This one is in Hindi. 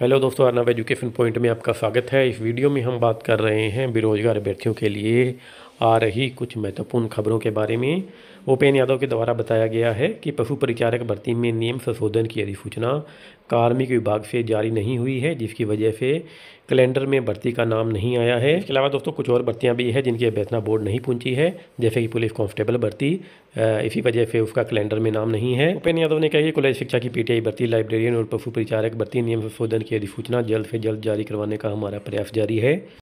हेलो दोस्तों अर्नव एजुकेशन पॉइंट में आपका स्वागत है इस वीडियो में हम बात कर रहे हैं बेरोजगार अभ्यर्थियों के लिए आ रही कुछ महत्वपूर्ण खबरों के बारे में भूपेन यादव के द्वारा बताया गया है कि पशु परिचारक भर्ती में नियम संशोधन की अधिसूचना कार्मिक विभाग से जारी नहीं हुई है जिसकी वजह से कैलेंडर में भर्ती का नाम नहीं आया है इसके अलावा दोस्तों कुछ और भर्तियाँ भी हैं जिनकी अभ्यर्थना बोर्ड नहीं पहुंची है जैसे कि पुलिस कांस्टेबल भर्ती इसी वजह से उसका कैलेंडर में नाम नहीं है भूपेन यादव ने कहा कि कॉलेज शिक्षा की पीटीआई भर्ती लाइब्रेरियन और पशु परिचारक भर्ती नियम संशोधन की अधिसूचना जल्द से जल्द जारी करवाने का हमारा प्रयास जारी है